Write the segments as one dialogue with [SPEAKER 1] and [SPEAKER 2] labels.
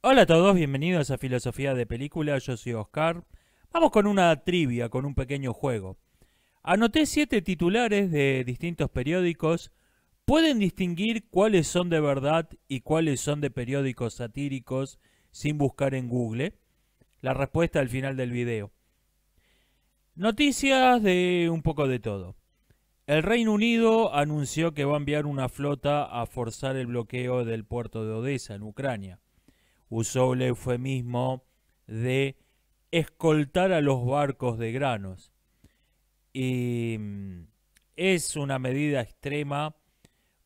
[SPEAKER 1] Hola a todos, bienvenidos a Filosofía de Película, yo soy Oscar. Vamos con una trivia, con un pequeño juego. Anoté siete titulares de distintos periódicos. Pueden distinguir cuáles son de verdad y cuáles son de periódicos satíricos sin buscar en Google. La respuesta al final del video. Noticias de un poco de todo. El Reino Unido anunció que va a enviar una flota a forzar el bloqueo del puerto de Odessa, en Ucrania usó el mismo de escoltar a los barcos de granos. Y mm, es una medida extrema,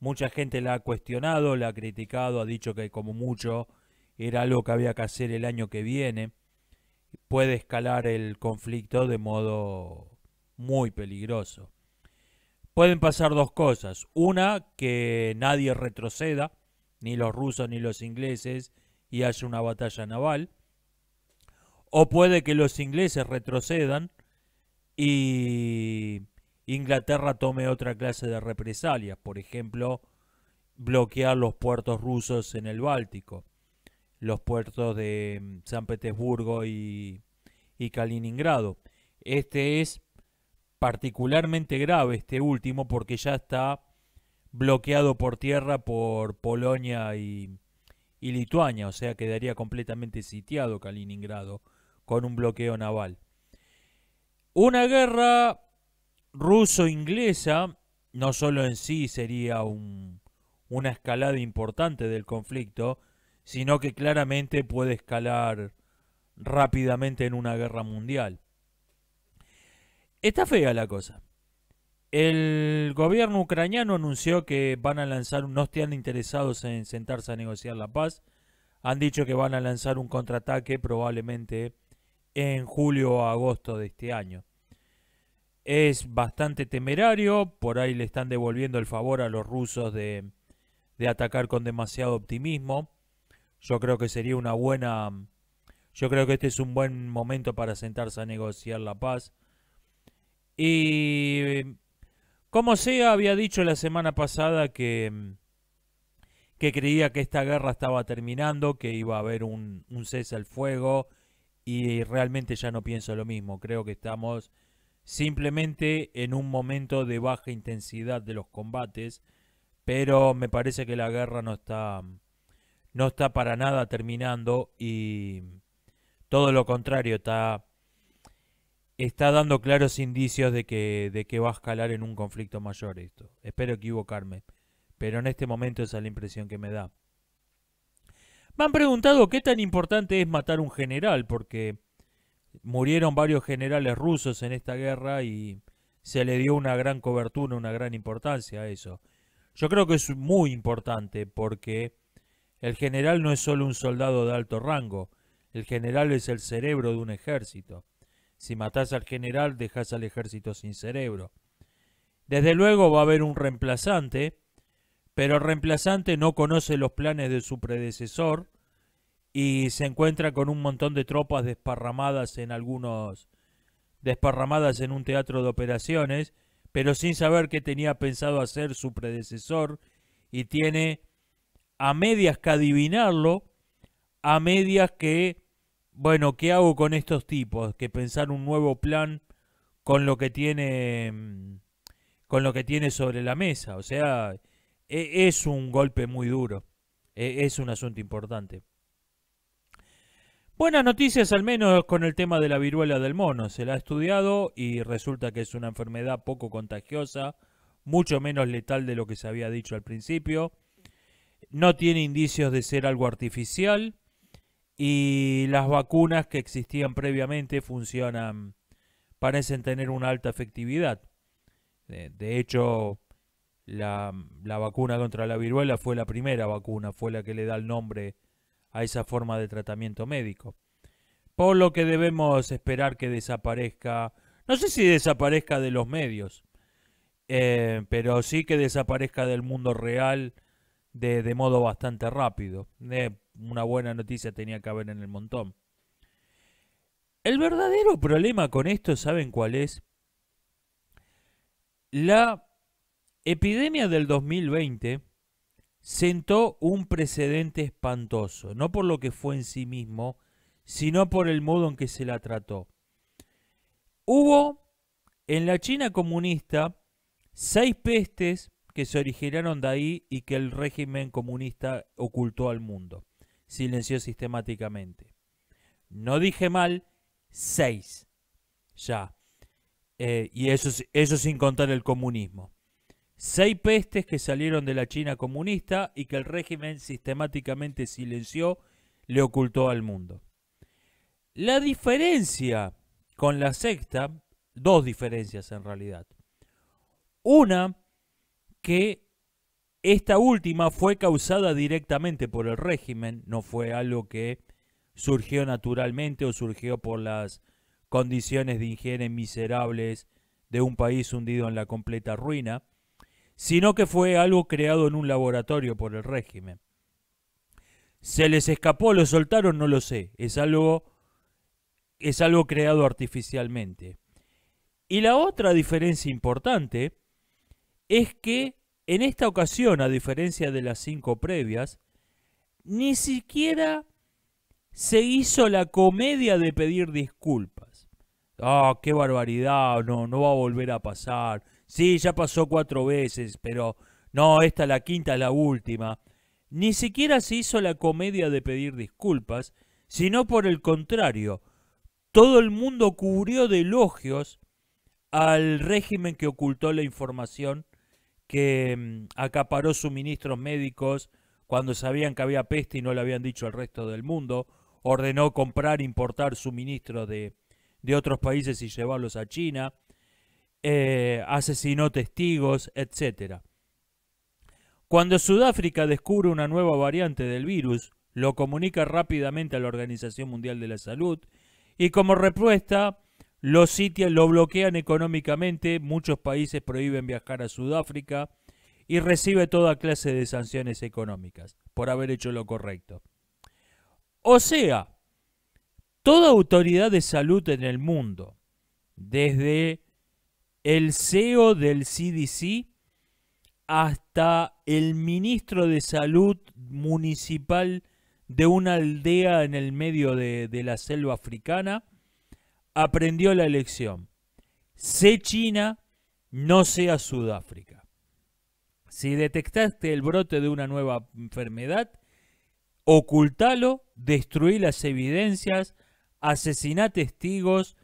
[SPEAKER 1] mucha gente la ha cuestionado, la ha criticado, ha dicho que como mucho era algo que había que hacer el año que viene. Puede escalar el conflicto de modo muy peligroso. Pueden pasar dos cosas. Una, que nadie retroceda, ni los rusos ni los ingleses, y haya una batalla naval. O puede que los ingleses retrocedan y Inglaterra tome otra clase de represalias, por ejemplo, bloquear los puertos rusos en el Báltico, los puertos de mm, San Petersburgo y, y Kaliningrado. Este es particularmente grave, este último, porque ya está bloqueado por tierra por Polonia y, y Lituania, o sea, quedaría completamente sitiado Kaliningrado con un bloqueo naval. Una guerra ruso-inglesa no solo en sí sería una escalada importante del conflicto, sino que claramente puede escalar rápidamente en una guerra mundial. Está fea la cosa. El gobierno ucraniano anunció que van a lanzar, no están interesados en sentarse a negociar la paz. Han dicho que van a lanzar un contraataque probablemente en julio o agosto de este año. Es bastante temerario, por ahí le están devolviendo el favor a los rusos de, de atacar con demasiado optimismo. Yo creo que sería una buena... Yo creo que este es un buen momento para sentarse a negociar la paz. Y como sea, había dicho la semana pasada que, mm, que creía que esta guerra estaba terminando, que iba a haber un, cese al fuego y realmente ya no pienso lo mismo. Creo que estamos simplemente en un momento de baja intensidad de los combates, pero me parece que la guerra no está no está para nada terminando y todo lo contrario está está dando claros indicios de que, de que va a escalar en un conflicto mayor esto. Espero equivocarme, pero en este momento esa es la impresión que me da. Me han preguntado qué tan importante es matar un general, porque murieron varios generales rusos en esta guerra y se le dio una gran cobertura, una gran importancia a eso. Yo creo que es muy importante porque el general no es solo un soldado de alto rango, el general es el cerebro de un ejército. Si matás al general, dejas al ejército sin cerebro. Desde luego va a haber un reemplazante, pero el reemplazante no conoce los planes de su predecesor y se encuentra con un montón de tropas desparramadas en algunos desparramadas en un teatro de operaciones, pero sin saber qué tenía pensado hacer su predecesor y tiene a medias que adivinarlo, a medias que bueno, ¿qué hago con estos tipos? Que pensar un nuevo plan con lo que tiene mm, con lo que tiene sobre la mesa, o sea, e, es un golpe muy duro. E, es un asunto importante. Buenas noticias al menos con el tema de la viruela del mono. Se la ha estudiado y resulta que es una enfermedad poco contagiosa, mucho menos letal de lo que se había dicho al principio. No tiene indicios de ser algo artificial y las vacunas que existían previamente funcionan, parecen tener una alta efectividad. De, hecho, la, vacuna contra la viruela fue la primera vacuna, fue la que le da el nombre a esa forma de tratamiento médico. Por lo que debemos esperar que desaparezca, no sé si desaparezca de los medios, eh, pero sí que desaparezca del mundo real de, modo bastante rápido. Eh, una buena noticia tenía que haber en el montón. El verdadero problema con esto, ¿saben cuál es? La epidemia del 2020 sentó un precedente espantoso, no por lo que fue en sí mismo, sino por el modo en que se la trató. Hubo en la China comunista seis pestes que se originaron de ahí y que el régimen comunista ocultó al mundo. Silenció sistemáticamente. No dije mal, seis. Ya. Eh, y eso, eso sin contar el comunismo. Seis pestes que salieron de la China comunista y que el régimen sistemáticamente silenció, le ocultó al mundo. La diferencia con la sexta, dos diferencias en realidad. Una que esta última fue causada directamente por el régimen, no fue algo que surgió naturalmente o surgió por las condiciones de higiene miserables de un país hundido en la completa ruina, sino que fue algo creado en un laboratorio por el régimen. ¿Se les escapó, lo soltaron? No lo sé. Es algo, es algo creado artificialmente. Y la otra diferencia importante es que en esta ocasión, a diferencia de las cinco previas, ni siquiera se hizo la comedia de pedir disculpas. Ah, oh, qué barbaridad, no, no va a volver a pasar. Sí, ya pasó cuatro veces, pero no, esta la quinta la última. Ni siquiera se hizo la comedia de pedir disculpas, sino por el contrario, todo el mundo cubrió de elogios al régimen que ocultó la información que mm, acaparó suministros médicos cuando sabían que había peste y no le habían dicho al resto del mundo, ordenó comprar, e importar suministros de, otros países y llevarlos a China, eh, asesinó testigos, etc. Cuando Sudáfrica descubre una nueva variante del virus, lo comunica rápidamente a la Organización Mundial de la Salud y como respuesta lo lo bloquean económicamente, muchos países prohíben viajar a Sudáfrica y recibe toda clase de sanciones económicas por haber hecho lo correcto. O sea, toda autoridad de salud en el mundo, desde el CEO del CDC hasta el ministro de salud municipal de una aldea en el medio de la selva africana, aprendió la lección. Sé China, no sea Sudáfrica. Si detectaste el brote de una nueva enfermedad, ocultalo, destruí las evidencias, asesina testigos,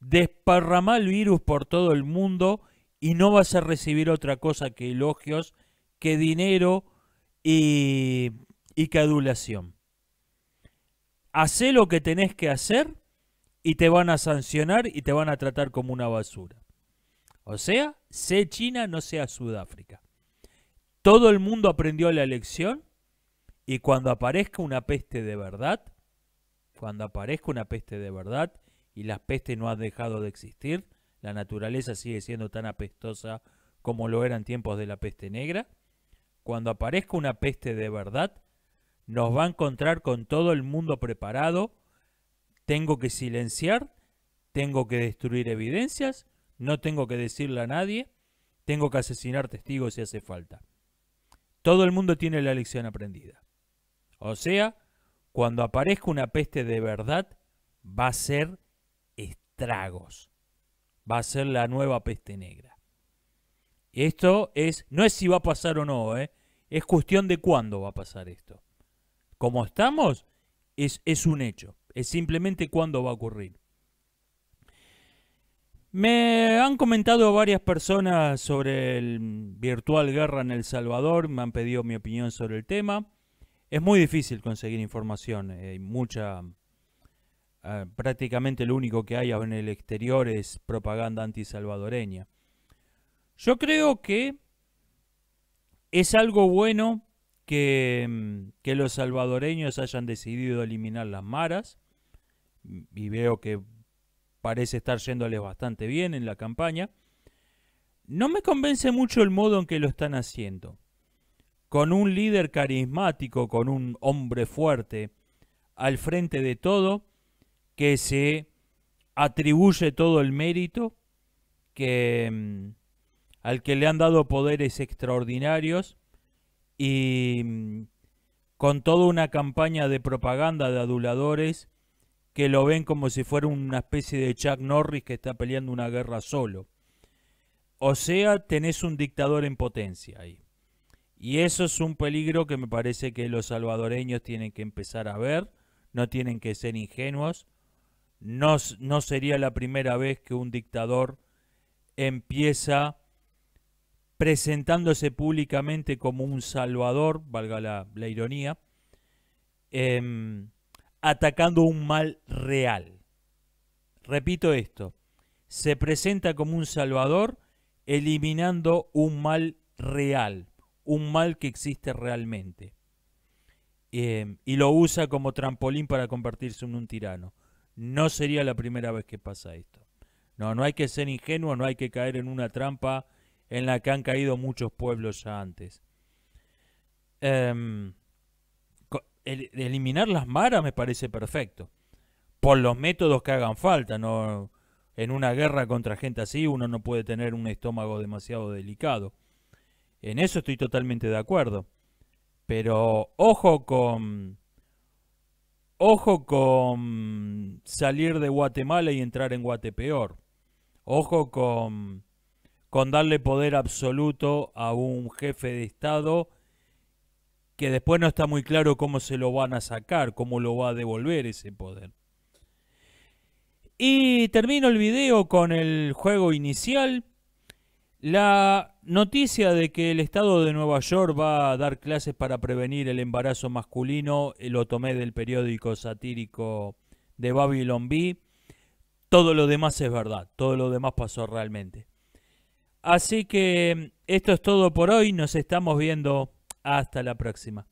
[SPEAKER 1] desparramá el virus por todo el mundo y no vas a recibir otra cosa que elogios, que dinero y, y que adulación. Hacé lo que tenés que hacer y te van a sancionar y te van a tratar como una basura. O sea, sé China, no sea Sudáfrica. Todo el mundo aprendió la lección y cuando aparezca una peste de verdad, cuando aparezca una peste de verdad y la peste no ha dejado de existir, la naturaleza sigue siendo tan apestosa como lo era en tiempos de la peste negra, cuando aparezca una peste de verdad, nos va a encontrar con todo el mundo preparado, tengo que silenciar, tengo que destruir evidencias, no tengo que decirle a nadie, tengo que asesinar testigos si hace falta. Todo el mundo tiene la lección aprendida. O sea, cuando aparezca una peste de verdad, va a ser estragos. Va a ser la nueva peste negra. Esto es, no es si va a pasar o no, ¿eh? es cuestión de cuándo va a pasar esto. Como estamos, es un hecho es simplemente cuándo va a ocurrir. Me han comentado varias personas sobre el virtual guerra en El Salvador, me han pedido mi opinión sobre el tema. Es muy difícil conseguir información, eh, hay mucha... Eh, prácticamente lo único que hay en el exterior es propaganda antisalvadoreña. Yo creo que es algo bueno Mm, que, los salvadoreños hayan decidido eliminar las maras y veo que parece estar yéndoles bastante bien en la campaña. No me convence mucho el modo en que lo están haciendo. Con un líder carismático, con un hombre fuerte al frente de todo, que se atribuye todo el mérito, que mm, al que le han dado poderes extraordinarios y mm, con toda una campaña de propaganda de aduladores que lo ven como si fuera una especie de Chuck Norris que está peleando una guerra solo. O sea, tenés un dictador en potencia ahí. Y eso es un peligro que me parece que los salvadoreños tienen que empezar a ver, no tienen que ser ingenuos. No, no sería la primera vez que un dictador empieza presentándose públicamente como un salvador, valga la, ironía, em, atacando un mal real. Repito esto, se presenta como un salvador eliminando un mal real, un mal que existe realmente. Em, y lo usa como trampolín para convertirse en un tirano. No sería la primera vez que pasa esto. No, no hay que ser ingenuo, no hay que caer en una trampa en la que han caído muchos pueblos ya antes. Em, eliminar las maras me parece perfecto. Por los métodos que hagan falta, no en una guerra contra gente así uno no puede tener un estómago demasiado delicado. En eso estoy totalmente de acuerdo. Pero ojo con ojo con salir de Guatemala y entrar en Guatepeor. Ojo con con darle poder absoluto a un jefe de Estado que después no está muy claro cómo se lo van a sacar, cómo lo va a devolver ese poder. Y termino el video con el juego inicial. La noticia de que el Estado de Nueva York va a dar clases para prevenir el embarazo masculino eh, lo tomé del periódico satírico de Babylon Bee. Todo lo demás es verdad, todo lo demás pasó realmente. Así que mm, esto es todo por hoy. Nos estamos viendo. Hasta la próxima.